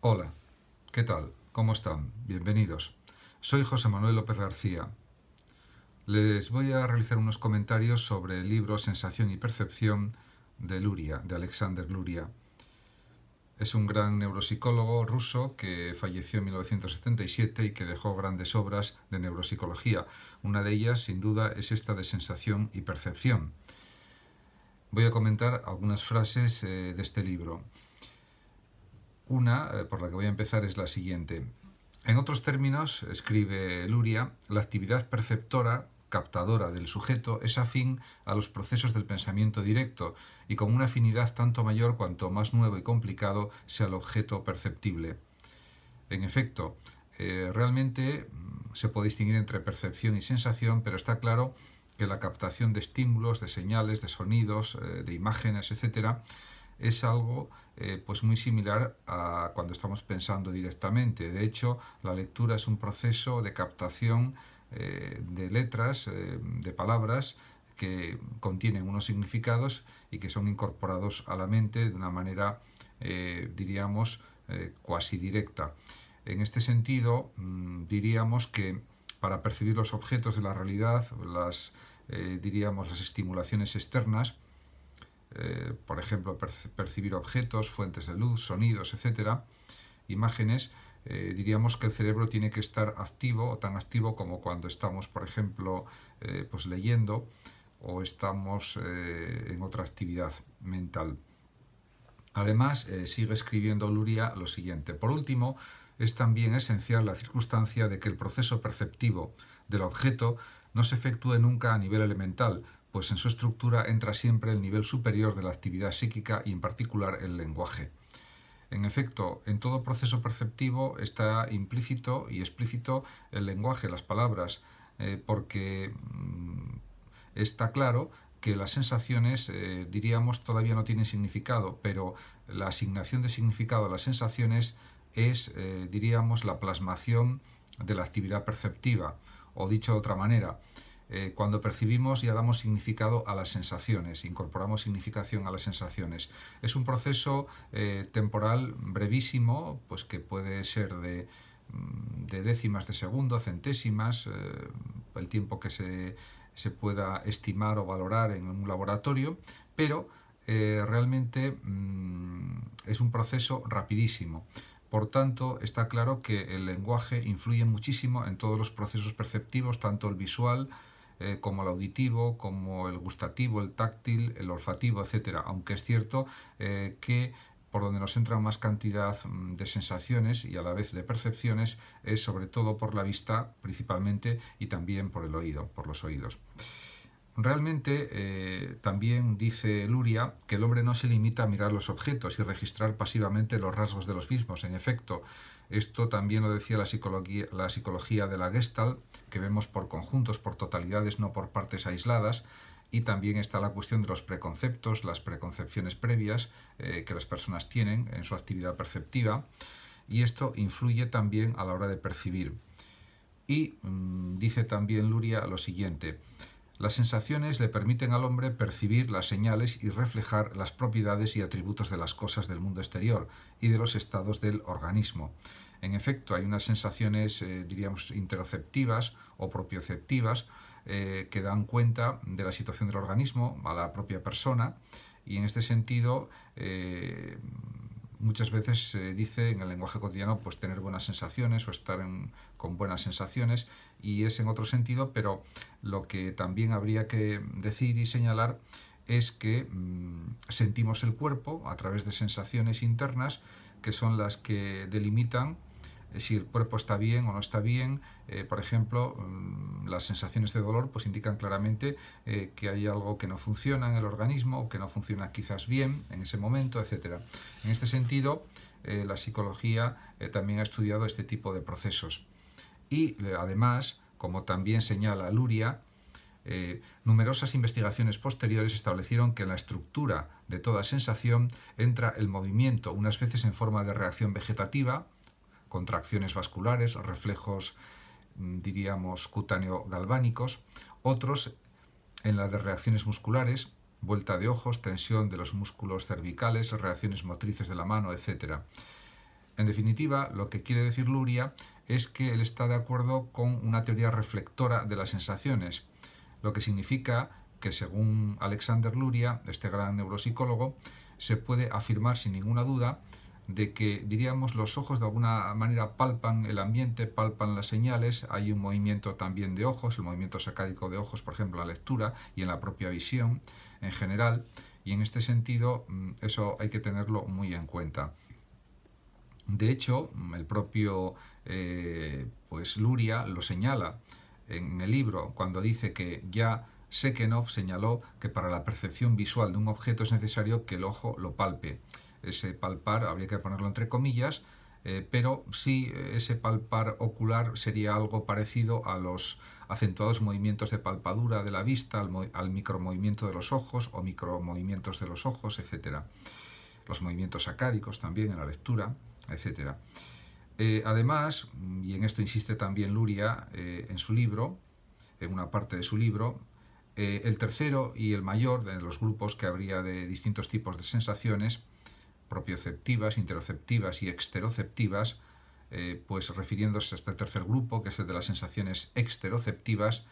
Hola, ¿qué tal? ¿Cómo están? Bienvenidos. Soy José Manuel López García. Les voy a realizar unos comentarios sobre el libro Sensación y Percepción de Luria, de Alexander Luria. Es un gran neuropsicólogo ruso que falleció en 1977 y que dejó grandes obras de neuropsicología. Una de ellas, sin duda, es esta de sensación y percepción. Voy a comentar algunas frases eh, de este libro. Una, eh, por la que voy a empezar, es la siguiente. En otros términos, escribe Luria, la actividad perceptora captadora del sujeto es afín a los procesos del pensamiento directo y con una afinidad tanto mayor cuanto más nuevo y complicado sea el objeto perceptible. En efecto, eh, realmente mm, se puede distinguir entre percepción y sensación, pero está claro que la captación de estímulos, de señales, de sonidos, eh, de imágenes, etcétera, es algo eh, pues muy similar a cuando estamos pensando directamente. De hecho, la lectura es un proceso de captación eh, de letras, eh, de palabras que contienen unos significados y que son incorporados a la mente de una manera, diríamos, cuasi directa. En este sentido, mm, diríamos que para percibir los objetos de la realidad, las, diríamos, las estimulaciones externas, eh, por ejemplo, percibir objetos, fuentes de luz, sonidos, etcétera, imágenes, eh, diríamos que el cerebro tiene que estar activo o tan activo como cuando estamos, por ejemplo, eh, pues leyendo o estamos en otra actividad mental. Además, sigue escribiendo Luria lo siguiente. Por último, es también esencial la circunstancia de que el proceso perceptivo del objeto no se efectúe nunca a nivel elemental, pues en su estructura entra siempre el nivel superior de la actividad psíquica y en particular el lenguaje. En efecto, en todo proceso perceptivo está implícito y explícito el lenguaje, las palabras, eh, porque mm, está claro que las sensaciones, eh, diríamos, todavía no tienen significado, pero la asignación de significado a las sensaciones es, eh, diríamos, la plasmación de la actividad perceptiva, o dicho de otra manera, eh, cuando percibimos ya damos significado a las sensaciones, incorporamos significación a las sensaciones. Es un proceso eh, temporal brevísimo, pues que puede ser de, mm, décimas de segundo, centésimas, eh, el tiempo que se, pueda estimar o valorar en un laboratorio, pero realmente mm, es un proceso rapidísimo. Por tanto, está claro que el lenguaje influye muchísimo en todos los procesos perceptivos, tanto el visual, eh, como el auditivo, como el gustativo, el táctil, el olfativo, etcétera. Aunque es cierto eh, que por donde nos entra más cantidad mm, de sensaciones y a la vez de percepciones es sobre todo por la vista principalmente y también por el oído, por los oídos. Realmente eh, también dice Luria que el hombre no se limita a mirar los objetos y registrar pasivamente los rasgos de los mismos. En efecto, esto también lo decía la psicología, de la Gestalt, que vemos por conjuntos, por totalidades, no por partes aisladas, y también está la cuestión de los preconceptos, las preconcepciones previas eh, que las personas tienen en su actividad perceptiva y esto influye también a la hora de percibir. Y mm, dice también Luria lo siguiente, las sensaciones le permiten al hombre percibir las señales y reflejar las propiedades y atributos de las cosas del mundo exterior y de los estados del organismo. En efecto, hay unas sensaciones, eh, diríamos, interoceptivas o propioceptivas eh, que dan cuenta de la situación del organismo a la propia persona y en este sentido eh, muchas veces se dice en el lenguaje cotidiano pues tener buenas sensaciones o estar con buenas sensaciones y es en otro sentido, pero lo que también habría que decir y señalar es que mm, sentimos el cuerpo a través de sensaciones internas que son las que delimitan si el cuerpo está bien o no está bien. Eh, por ejemplo, mm, las sensaciones de dolor pues indican claramente eh, que hay algo que no funciona en el organismo o que no funciona quizás bien en ese momento, etc. En este sentido, eh, la psicología también ha estudiado este tipo de procesos. Y además, como también señala Luria, numerosas investigaciones posteriores establecieron que en la estructura de toda sensación entra el movimiento, unas veces en forma de reacción vegetativa, contracciones vasculares, reflejos, mm, diríamos, cutáneo-galvánicos, otros en la de reacciones musculares, vuelta de ojos, tensión de los músculos cervicales, reacciones motrices de la mano, etc. En definitiva, lo que quiere decir Luria es que él está de acuerdo con una teoría reflectora de las sensaciones, lo que significa que según Alexander Luria, este gran neuropsicólogo, se puede afirmar sin ninguna duda de que, diríamos, los ojos de alguna manera palpan el ambiente, palpan las señales, hay un movimiento también de ojos, el movimiento sacádico de ojos, por ejemplo, la lectura y en la propia visión en general, y en este sentido mm, eso hay que tenerlo muy en cuenta. De hecho, mm, el propio eh, pues Luria lo señala en el libro cuando dice que ya Sekenov señaló que para la percepción visual de un objeto es necesario que el ojo lo palpe ese palpar habría que ponerlo entre comillas, eh, pero sí eh, ese palpar ocular sería algo parecido a los acentuados movimientos de palpadura de la vista, al, micromovimiento de los ojos o micromovimientos de los ojos, etc. Los movimientos sacádicos también en la lectura, etc. Eh, además, y en esto insiste también Luria en su libro, en una parte de su libro, el tercero y el mayor de los grupos que habría de distintos tipos de sensaciones, propioceptivas, interoceptivas y exteroceptivas, eh, pues refiriéndose a este tercer grupo, que es el de las sensaciones exteroceptivas,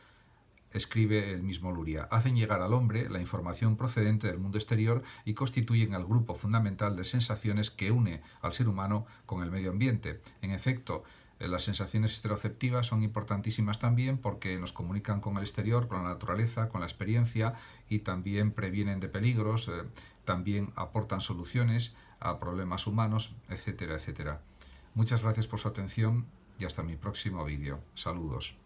escribe el mismo Luria, hacen llegar al hombre la información procedente del mundo exterior y constituyen al grupo fundamental de sensaciones que une al ser humano con el medio ambiente. En efecto, eh, las sensaciones esteroceptivas son importantísimas también porque nos comunican con el exterior, con la naturaleza, con la experiencia y también previenen de peligros, eh, también aportan soluciones a problemas humanos, etcétera, etcétera. Muchas gracias por su atención y hasta mi próximo vídeo. Saludos.